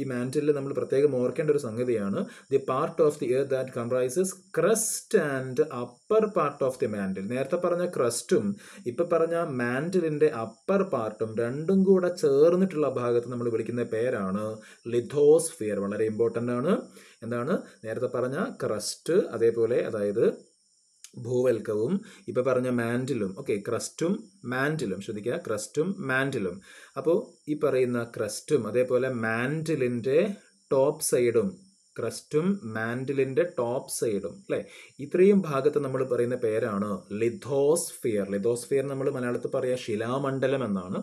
ഈ മാൻറ്റലിൽ നമ്മൾ പ്രത്യേകം ഓർക്കേണ്ട ഒരു സംഗതിയാണ് the part of the earth that comprises crust and upper part of the mantle നേരത്തെ പറഞ്ഞ ക്രസ്റ്റും ഇപ്പം പറഞ്ഞ മാൻറ്റലിൻ്റെ അപ്പർ പാർട്ടും രണ്ടും കൂടെ ചേർന്നിട്ടുള്ള ഭാഗത്ത് നമ്മൾ വിളിക്കുന്ന പേരാണ് ലിഥോസ്ഫിയർ വളരെ ഇമ്പോർട്ടൻ്റ് ആണ് എന്താണ് നേരത്തെ പറഞ്ഞ ക്രസ്റ്റ് അതേപോലെ അതായത് ഭൂവൽക്കവും ഇപ്പോൾ പറഞ്ഞ മാൻറ്റിലും ഓക്കെ ക്രസ്റ്റും മാൻറ്റിലും ശ്രദ്ധിക്കുക ക്രസ്റ്റും മാൻറ്റിലും അപ്പോൾ ഈ പറയുന്ന ക്രസ്റ്റും അതേപോലെ മാൻറ്റിലിൻ്റെ ടോപ്പ് സൈഡും ക്രസ്റ്റും മാൻഡിലിൻ്റെ ടോപ്പ് സൈഡും അല്ലേ ഇത്രയും ഭാഗത്ത് നമ്മൾ പറയുന്ന പേരാണ് ലിഥോസ്ഫിയർ ലിഥോസ്ഫിയർ നമ്മൾ മലയാളത്തിൽ പറയുക ശിലാമണ്ഡലം എന്നാണ്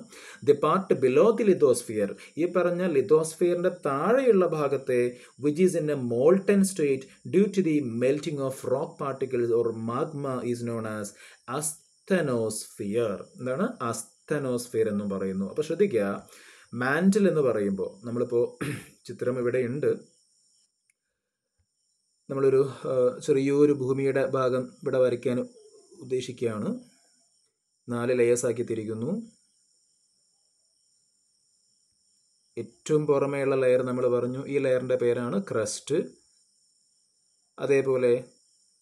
the part below the lithosphere ഈ പറഞ്ഞ ലിഥോസ്ഫിയറിൻ്റെ താഴെയുള്ള ഭാഗത്തെ which is in a molten state due to the melting of rock particles or magma is known as asthenosphere എന്താണ് അസ്തനോസ്ഫിയർ എന്നും പറയുന്നു അപ്പോൾ ശ്രദ്ധിക്കുക മാൻഡൽ എന്ന് പറയുമ്പോൾ നമ്മളിപ്പോൾ ചിത്രം ഇവിടെ ഉണ്ട് നമ്മളൊരു ചെറിയൊരു ഭൂമിയുടെ ഭാഗം ഇവിടെ വരയ്ക്കാൻ ഉദ്ദേശിക്കുകയാണ് നാല് ലെയേഴ്സാക്കി തിരിക്കുന്നു ഏറ്റവും പുറമേയുള്ള ലെയർ നമ്മൾ പറഞ്ഞു ഈ ലെയറിൻ്റെ പേരാണ് ക്രസ്റ്റ് അതേപോലെ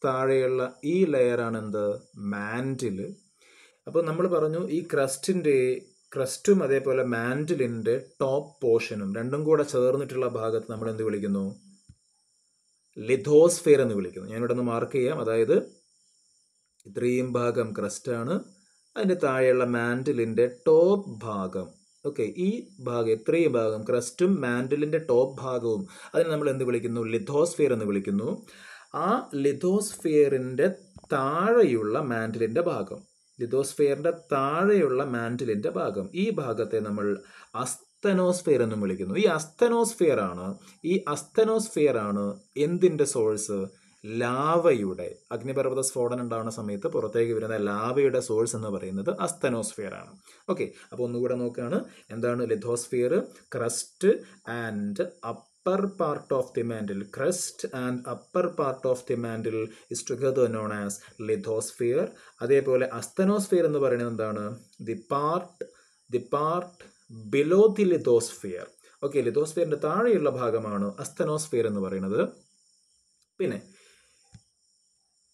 താഴെയുള്ള ഈ ലെയറാണ് എന്ത് മാൻറ്റിൽ അപ്പോൾ നമ്മൾ പറഞ്ഞു ഈ ക്രസ്റ്റിൻ്റെ ക്രസ്റ്റും അതേപോലെ മാൻറ്റിലിൻ്റെ ടോപ്പ് പോർഷനും രണ്ടും കൂടെ ചേർന്നിട്ടുള്ള ഭാഗത്ത് നമ്മൾ എന്ത് വിളിക്കുന്നു ലിഥോസ്ഫിയർ എന്ന് വിളിക്കുന്നത് ഞാനിവിടെ നിന്ന് മാർക്ക് ചെയ്യാം അതായത് ഇത്രയും ഭാഗം ക്രസ്റ്റാണ് അതിൻ്റെ താഴെയുള്ള മാൻഡിലിൻ്റെ ടോപ്പ് ഭാഗം ഓക്കെ ഈ ഭാഗം ഇത്രയും ഭാഗം ക്രസ്റ്റും മാൻഡിലിൻ്റെ ടോപ്പ് ഭാഗവും അതിനെ നമ്മൾ എന്ത് വിളിക്കുന്നു ലിഥോസ്ഫിയർ എന്ന് വിളിക്കുന്നു ആ ലിഥോസ്ഫിയറിൻ്റെ താഴെയുള്ള മാൻഡിലിൻ്റെ ഭാഗം ലിഥോസ്ഫിയറിൻ്റെ താഴെയുള്ള മാൻഡിലിൻ്റെ ഭാഗം ഈ ഭാഗത്തെ നമ്മൾ അസ് അസ്തനോസ്ഫിയർ എന്നും വിളിക്കുന്നു ഈ അസ്തനോസ്ഫിയർ ആണ് ഈ അസ്തനോസ്ഫിയർ ആണ് എന്തിൻ്റെ സോഴ്സ് ലാവയുടെ അഗ്നിപർവ്വത സ്ഫോടനം ഉണ്ടാകുന്ന സമയത്ത് പുറത്തേക്ക് വരുന്ന ലാവയുടെ സോഴ്സ് എന്ന് പറയുന്നത് അസ്തനോസ്ഫിയർ ആണ് ഓക്കെ അപ്പോൾ ഒന്നുകൂടെ നോക്കുകയാണ് എന്താണ് lithosphere crust and upper part of the mantle crust and upper part of the mantle is together known as lithosphere അതേപോലെ അസ്തനോസ്ഫിയർ എന്ന് പറയുന്നത് എന്താണ് the part the part below the lithosphere okay ലിതോസ്ഫിയറിൻ്റെ താഴെയുള്ള ഭാഗമാണ് അസ്തനോസ്ഫിയർ എന്ന് പറയുന്നത് പിന്നെ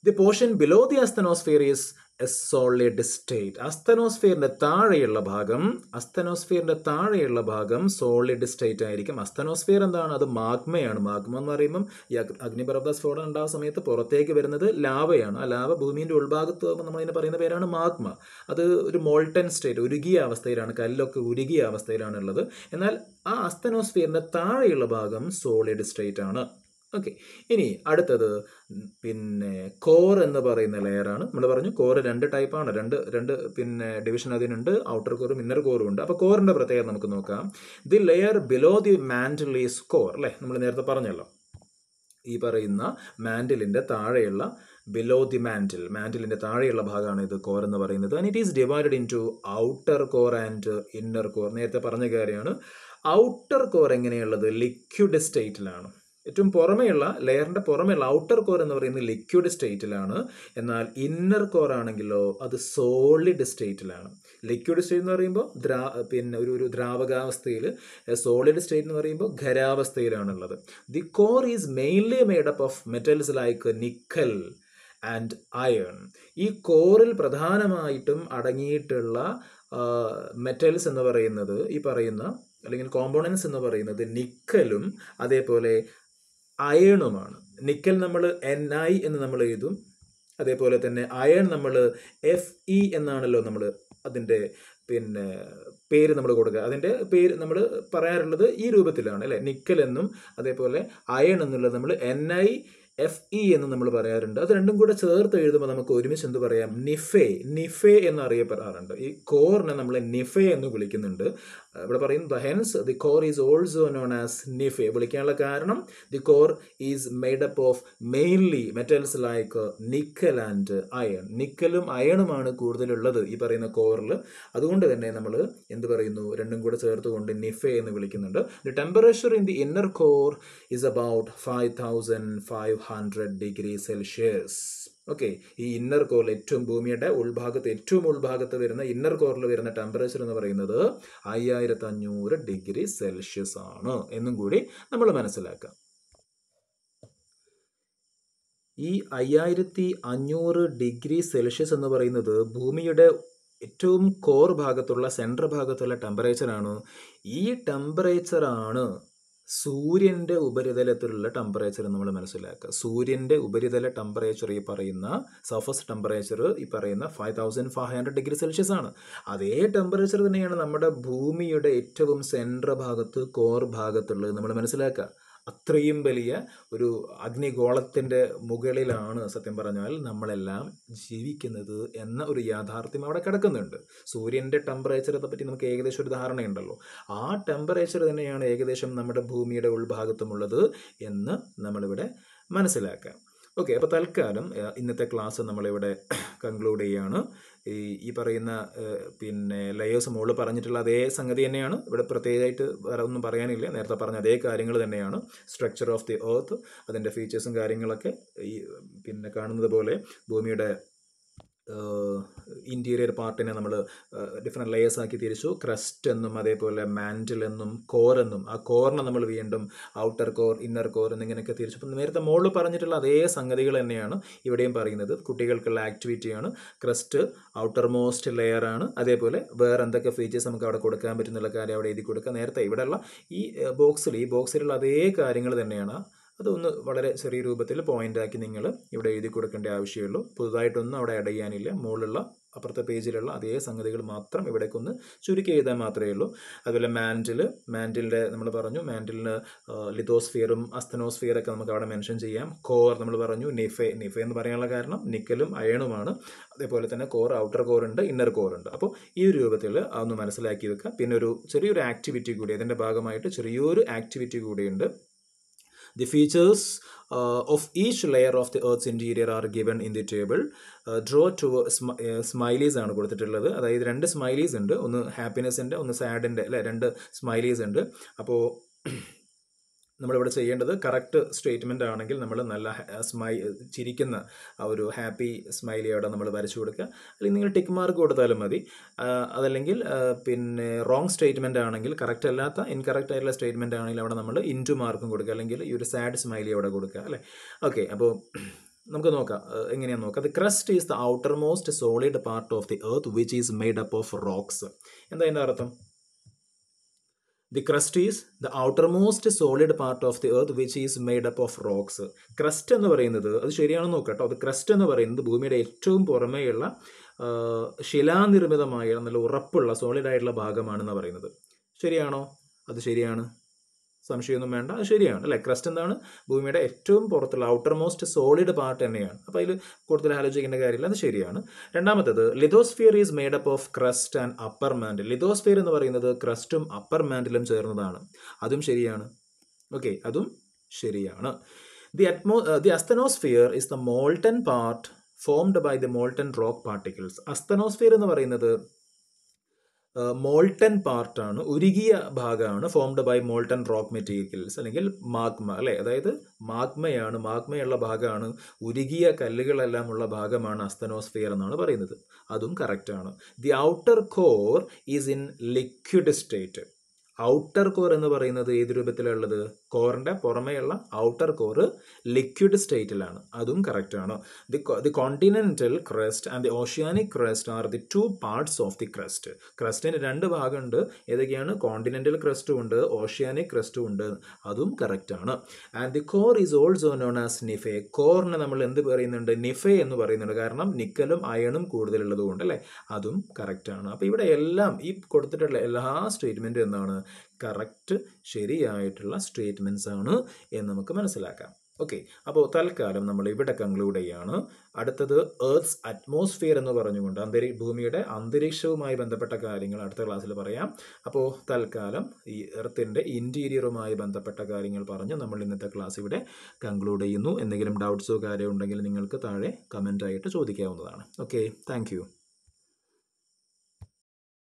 the portion below the asthenosphere is a solid state അസ്തനോസ്ഫിയറിൻ്റെ താഴെയുള്ള ഭാഗം അസ്തനോസ്ഫിയറിൻ്റെ താഴെയുള്ള ഭാഗം സോളിഡ് സ്റ്റേറ്റ് ആയിരിക്കും അസ്തനോസ്ഫിയർ എന്താണ് അത് മാഗ്മയാണ് മാഗ്മ എന്ന് പറയുമ്പം ഈ അഗ്നിപർവ്വത സ്ഫോടനം ഉണ്ടാകുന്ന സമയത്ത് പുറത്തേക്ക് വരുന്നത് ലാവയാണ് ആ ലാവ ഭൂമിൻ്റെ ഉൾഭാഗത്ത് നമ്മൾ ഇതിനെ പറയുന്ന പേരാണ് മാഗ്മ അത് ഒരു മോൾട്ടൻ സ്റ്റേറ്റ് ഉരുകിയ അവസ്ഥയിലാണ് കല്ലൊക്കെ ഉരുകിയ അവസ്ഥയിലാണ് ഉള്ളത് എന്നാൽ ആ അസ്തനോസ്ഫിയറിൻ്റെ താഴെയുള്ള ഭാഗം സോളിഡ് സ്റ്റേറ്റ് ആണ് ഓക്കെ ഇനി അടുത്തത് പിന്നെ കോർ എന്ന് പറയുന്ന ലെയറാണ് നമ്മൾ പറഞ്ഞു കോർ രണ്ട് ടൈപ്പാണ് രണ്ട് രണ്ട് പിന്നെ ഡിവിഷൻ അതിനുണ്ട് ഔട്ടർ കോറും ഇന്നർ കോറും ഉണ്ട് അപ്പോൾ കോറിൻ്റെ പ്രത്യേകത നമുക്ക് നോക്കാം the layer below the mantle is core അല്ലേ നമ്മൾ നേരത്തെ പറഞ്ഞല്ലോ ഈ പറയുന്ന മാൻഡിലിൻ്റെ താഴെയുള്ള ബിലോ ദി മാൻഡിൽ മാൻഡിലിൻ്റെ താഴെയുള്ള ഭാഗമാണ് ഇത് കോർ എന്ന് പറയുന്നത് and it is divided into outer core and inner core നേരത്തെ പറഞ്ഞ കാര്യമാണ് ഔട്ടർ കോർ എങ്ങനെയുള്ളത് ലിക്വിഡ് സ്റ്റേറ്റിലാണ് ഏറ്റവും പുറമെയുള്ള ലെയറിൻ്റെ പുറമെയുള്ള ഔട്ടർ കോർ എന്ന് പറയുന്നത് ലിക്വിഡ് സ്റ്റേറ്റിലാണ് എന്നാൽ ഇന്നർ കോർ ആണെങ്കിലോ അത് സോളിഡ് സ്റ്റേറ്റിലാണ് ലിക്വിഡ് സ്റ്റേറ്റ് എന്ന് പറയുമ്പോൾ ദ്രാ പിന്നെ ഒരു ഒരു ദ്രാവകാവസ്ഥയിൽ സോളിഡ് സ്റ്റേറ്റ് എന്ന് പറയുമ്പോൾ ഖരാവസ്ഥയിലാണുള്ളത് the core is mainly up of metals like nickel and iron ഈ കോറിൽ പ്രധാനമായിട്ടും അടങ്ങിയിട്ടുള്ള മെറ്റൽസ് എന്ന് പറയുന്നത് ഈ പറയുന്ന അല്ലെങ്കിൽ കോമ്പോണൻസ് എന്ന് പറയുന്നത് നിക്കലും അതേപോലെ അയണുമാണ് നിക്കൽ നമ്മൾ എൻ ഐ എന്ന് നമ്മൾ എഴുതും അതേപോലെ തന്നെ അയൺ നമ്മൾ എഫ് ഇ എന്നാണല്ലോ നമ്മൾ അതിൻ്റെ പിന്നെ പേര് നമ്മൾ കൊടുക്കുക അതിൻ്റെ പേര് നമ്മൾ പറയാറുള്ളത് ഈ രൂപത്തിലാണ് അല്ലേ നിക്കൽ എന്നും അതേപോലെ അയൺ എന്നുള്ളത് നമ്മൾ എൻ ഐ എഫ് ഇ എന്ന് നമ്മൾ പറയാറുണ്ട് അത് രണ്ടും കൂടെ ചേർത്ത് എഴുതുമ്പോൾ നമുക്ക് ഒരുമിച്ച് എന്ത് പറയാം നിഫെ നിഫെ എന്നറിയപ്പെടാറുണ്ട് ഈ കോറിനെ നമ്മൾ നിഫെ എന്ന് വിളിക്കുന്നുണ്ട് ഇവിടെ പറയും the hence the core is also known as NiFe വിളിക്കാനുള്ള കാരണം the core is made up of mainly metals like nickel and iron നിക്കലും അയണുമാണ് കൂടുതലുള്ളത് ഈ പറയുന്ന കോറിൽ അതുകൊണ്ട് തന്നെ നമ്മൾ എന്ത് പറയുന്നു രണ്ടും കൂടെ ചേർത്തുകൊണ്ട് നിഫെ എന്ന് വിളിക്കുന്നുണ്ട് the temperature in the inner core is about five thousand five hundred degree celsius okay ഈ ഇന്നർ കോറിൽ ഏറ്റവും ഭൂമിയുടെ ഉൾഭാഗത്ത് ഏറ്റവും ഉൾഭാഗത്ത് വരുന്ന ഇന്നർ കോറിൽ വരുന്ന ടെമ്പറേച്ചർ എന്ന് പറയുന്നത് അയ്യായിരത്തി അഞ്ഞൂറ് ഡിഗ്രി സെൽഷ്യസ് ആണ് എന്നും കൂടി നമ്മൾ മനസ്സിലാക്കാം ഈ അയ്യായിരത്തി അഞ്ഞൂറ് ഡിഗ്രി സെൽഷ്യസ് എന്ന് പറയുന്നത് ഭൂമിയുടെ ഏറ്റവും കോർ ഭാഗത്തുള്ള സെൻട്രൽ ഭാഗത്തുള്ള ടെമ്പറേച്ചറാണ് ഈ ടെമ്പറേച്ചറാണ് സൂര്യൻ്റെ ഉപരിതലത്തിലുള്ള ടെമ്പറേച്ചർ നമ്മൾ മനസ്സിലാക്കുക സൂര്യൻ്റെ ഉപരിതല ടെമ്പറേച്ചർ ഈ പറയുന്ന സർഫസ് ടെമ്പറേച്ചർ ഈ പറയുന്ന five thousand five hundred degree Celsius ആണ് അതേ ടെമ്പറേച്ചർ തന്നെയാണ് നമ്മുടെ ഭൂമിയുടെ ഏറ്റവും സെൻട്രൽ ഭാഗത്ത് കോർ ഭാഗത്തുള്ളത് നമ്മൾ മനസ്സിലാക്കുക അത്രയും വലിയ ഒരു അഗ്നിഗോളത്തിൻ്റെ മുകളിലാണ് സത്യം പറഞ്ഞാൽ നമ്മളെല്ലാം ജീവിക്കുന്നത് എന്ന ഒരു യാഥാർത്ഥ്യം അവിടെ കിടക്കുന്നുണ്ട് സൂര്യൻ്റെ ടെമ്പറേച്ചറിനെ പറ്റി നമുക്ക് ഏകദേശം ഒരു ധാരണയുണ്ടല്ലോ ആ ടെമ്പറേച്ചർ തന്നെയാണ് ഏകദേശം നമ്മുടെ ഭൂമിയുടെ ഉൾഭാഗത്തുമുള്ളത് എന്ന് നമ്മളിവിടെ മനസ്സിലാക്കാം ഓക്കെ അപ്പോൾ തൽക്കാലം ഇന്നത്തെ ക്ലാസ് നമ്മളിവിടെ കൺക്ലൂഡ് ചെയ്യാണ് ഈ പറയുന്ന പിന്നെ ലയേഴ്സ് മുകളിൽ പറഞ്ഞിട്ടുള്ള അതേ സംഗതി തന്നെയാണ് ഇവിടെ പ്രത്യേകമായിട്ട് വേറെ ഒന്നും പറയാനില്ല നേരത്തെ പറഞ്ഞ അതേ കാര്യങ്ങൾ തന്നെയാണ് സ്ട്രക്ചർ ഓഫ് ദി എർത്ത് അതിൻ്റെ ഫീച്ചേഴ്സും കാര്യങ്ങളൊക്കെ ഈ പിന്നെ കാണുന്നത് പോലെ ഭൂമിയുടെ ഇൻറ്റീരിയർ പാർട്ടിനെ നമ്മൾ ഡിഫറെൻറ്റ് ലെയേഴ്സ് ആക്കി തിരിച്ചു ക്രസ്റ്റ് എന്നും അതേപോലെ മാൻറ്റിൽ എന്നും കോർ എന്നും ആ കോറിനെ നമ്മൾ വീണ്ടും ഔട്ടർ കോർ ഇന്നർ കോർ എന്നിങ്ങനെയൊക്കെ തിരിച്ചു അപ്പം നേരത്തെ മോളിൽ പറഞ്ഞിട്ടുള്ള അതേ സംഗതികൾ തന്നെയാണ് ഇവിടെയും പറയുന്നത് കുട്ടികൾക്കുള്ള ആക്ടിവിറ്റിയാണ് ക്രസ്റ്റ് ഔട്ടർ മോസ്റ്റ് ലെയറാണ് അതേപോലെ വേറെ എന്തൊക്കെ ഫീച്ചേഴ്സ് നമുക്ക് അവിടെ കൊടുക്കാൻ പറ്റുന്നുള്ള കാര്യം അവിടെ എഴുതി കൊടുക്കുക നേരത്തെ ഇവിടെയുള്ള ഈ ബോക്സിൽ ഈ ബോക്സിലുള്ള അതേ കാര്യങ്ങൾ തന്നെയാണ് അതൊന്ന് വളരെ ചെറിയ രൂപത്തിൽ പോയിൻ്റാക്കി നിങ്ങൾ ഇവിടെ എഴുതി കൊടുക്കേണ്ട ആവശ്യമുള്ളൂ പുതുതായിട്ടൊന്നും അവിടെ ആഡ് ചെയ്യാനില്ല മുകളിലുള്ള അപ്പുറത്തെ പേജിലുള്ള അതേ സംഗതികൾ മാത്രം ഇവിടേക്ക് ഒന്ന് ചുരുക്കി എഴുതാൻ മാത്രമേ ഉള്ളൂ അതുപോലെ മാൻറ്റിൽ മാൻറ്റിലിൻ്റെ നമ്മൾ പറഞ്ഞു മാൻറ്റിലിന് ലിതോസ്ഫിയറും അസ്തനോസ്ഫിയറൊക്കെ നമുക്ക് അവിടെ മെൻഷൻ ചെയ്യാം കോർ നമ്മൾ പറഞ്ഞു നിഫെ നിഫെ എന്ന് പറയാനുള്ള കാരണം നിക്കലും അയണുമാണ് അതേപോലെ തന്നെ കോർ ഔട്ടർ കോർ ഉണ്ട് ഇന്നർ കോർ ഉണ്ട് അപ്പോൾ ഈ ഒരു രൂപത്തിൽ അതൊന്ന് മനസ്സിലാക്കി വെക്കുക പിന്നെ ഒരു ചെറിയൊരു ആക്ടിവിറ്റി കൂടി അതിൻ്റെ ഭാഗമായിട്ട് ചെറിയൊരു ആക്ടിവിറ്റി കൂടിയുണ്ട് The features uh, of each layer of the earth interior are given in the table draw two smileys ആണ് കൊടുത്തിട്ടുള്ളത് അതായത് രണ്ട് സ്മൈലീസ് ഉണ്ട് ഒന്ന് ഹാപ്പിനെസ്സിൻ്റെ ഒന്ന് സാഡിൻ്റെ അല്ലെ രണ്ട് സ്മൈലീസ് ഉണ്ട് അപ്പോൾ നമ്മളിവിടെ ചെയ്യേണ്ടത് കറക്റ്റ് സ്റ്റേറ്റ്മെൻ്റ് ആണെങ്കിൽ നമ്മൾ നല്ല സ്മൈ ചിരിക്കുന്ന ആ ഒരു ഹാപ്പി സ്മൈലി അവിടെ നമ്മൾ വരച്ചു കൊടുക്കുക അല്ലെങ്കിൽ നിങ്ങൾ ടിക്ക് മാർക്ക് കൊടുത്താലും മതി അതല്ലെങ്കിൽ പിന്നെ റോങ് സ്റ്റേറ്റ്മെൻ്റ് ആണെങ്കിൽ കറക്റ്റ് അല്ലാത്ത ഇൻകറക്റ്റ് ആയിട്ടുള്ള സ്റ്റേറ്റ്മെൻ്റ് ആണെങ്കിൽ അവിടെ നമ്മൾ ഇൻറ്റു മാർക്കും കൊടുക്കുക അല്ലെങ്കിൽ ഈ ഒരു സാഡ് സ്മൈലി അവിടെ കൊടുക്കുക അല്ലേ ഓക്കെ അപ്പോൾ നമുക്ക് നോക്കാം എങ്ങനെയാണെന്ന് നോക്കാം the crust is the outer most solid part of the earth which is made up of rocks എന്താ അതിൻ്റെ അർത്ഥം the crust is the outermost solid part of the earth which is made up of rocks crust എന്ന് പറയുന്നത് അത് ശരിയാണെന്ന് നോക്കട്ടോ അത് crest എന്ന് പറയുന്നത് ഭൂമിയുടെ ഏറ്റവും പുറമേയുള്ള ശിലാനിർമ്മിതമായ നല്ല ഉറപ്പുള്ള സോളിഡായിട്ടുള്ള ഭാഗമാണെന്ന് പറയുന്നത് ശരിയാണോ അത് ശരിയാണ് സംശയമൊന്നും വേണ്ട അത് ശരിയാണ് അല്ലേ ക്രസ്റ്റ് എന്താണ് ഭൂമിയുടെ ഏറ്റവും പുറത്തുള്ള ഔട്ടർ മോസ്റ്റ് സോളിഡ് പാർട്ട് തന്നെയാണ് അപ്പോൾ അതിൽ കൂടുതൽ ആലോചിക്കേണ്ട കാര്യമില്ല അത് ശരിയാണ് രണ്ടാമത്തത് lithosphere is made up of crust and upper mantle lithosphere എന്ന് പറയുന്നത് ക്രസ്റ്റും അപ്പർ മാൻഡിലും ചേർന്നതാണ് അതും ശരിയാണ് ഓക്കെ അതും ശരിയാണ് the atmo the asthenosphere is the molten part formed by the molten rock particles asthenosphere എന്ന് പറയുന്നത് മോൾട്ടൻ പാർട്ടാണ് ഉരുകിയ ഭാഗമാണ് formed by molten rock materials അല്ലെങ്കിൽ മാഗ്മ അല്ലേ അതായത് മാഗ്മയാണ് മാഗ്മയുള്ള ഭാഗമാണ് ഉരുകിയ കല്ലുകളെല്ലാം ഉള്ള ഭാഗമാണ് അസ്തനോസ്ഫിയർ എന്നാണ് പറയുന്നത് അതും കറക്റ്റാണ് the outer core is in liquid state outer core എന്ന് പറയുന്നത് ഏത് രൂപത്തിലുള്ളത് കോറിൻ്റെ പുറമേയുള്ള ഔട്ടർ കോർ ലിക്വിഡ് സ്റ്റേറ്റിലാണ് അതും കറക്റ്റാണ് the the continental crust and the oceanic crust are the two parts of the crust ക്രസ്റ്റിന് രണ്ട് ഭാഗമുണ്ട് ഏതൊക്കെയാണ് കോണ്ടിനെൻ്റൽ ക്രസ്റ്റും ഉണ്ട് ഓഷ്യാനിക് ക്രസ്റ്റും ഉണ്ട് അതും കറക്റ്റാണ് and the core is also known as NiFe കോറിന് നമ്മൾ എന്ത് പറയുന്നുണ്ട് നിഫെ എന്ന് പറയുന്നുണ്ട് കാരണം നിക്കലും അയണും കൊണ്ട് അല്ലേ അതും കറക്റ്റാണ് അപ്പോൾ ഇവിടെ എല്ലാം ഈ കൊടുത്തിട്ടുള്ള എല്ലാ സ്റ്റേറ്റ്മെൻറ്റും എന്താണ് കറക്റ്റ് ശരിയായിട്ടുള്ള സ്റ്റേറ്റ്മെൻറ്റ്സ് ആണ് എന്ന് നമുക്ക് മനസ്സിലാക്കാം ഓക്കെ അപ്പോൾ തൽക്കാലം നമ്മൾ ഇവിടെ കൺക്ലൂഡ് ചെയ്യാണ് അടുത്തത് ഏർത്ത്സ് അറ്റ്മോസ്ഫിയർ എന്ന് പറഞ്ഞുകൊണ്ട് അന്തരീ ഭൂമിയുടെ അന്തരീക്ഷവുമായി ബന്ധപ്പെട്ട കാര്യങ്ങൾ അടുത്ത ക്ലാസ്സിൽ പറയാം അപ്പോൾ തൽക്കാലം ഈ എർത്തിൻ്റെ ഇൻറ്റീരിയറുമായി ബന്ധപ്പെട്ട കാര്യങ്ങൾ പറഞ്ഞ് നമ്മൾ ഇന്നത്തെ ക്ലാസ് ഇവിടെ കൺക്ലൂഡ് ചെയ്യുന്നു എന്തെങ്കിലും ഡൗട്ട്സോ കാര്യമുണ്ടെങ്കിൽ നിങ്ങൾക്ക് താഴെ കമൻ്റായിട്ട് ചോദിക്കാവുന്നതാണ് ഓക്കെ താങ്ക്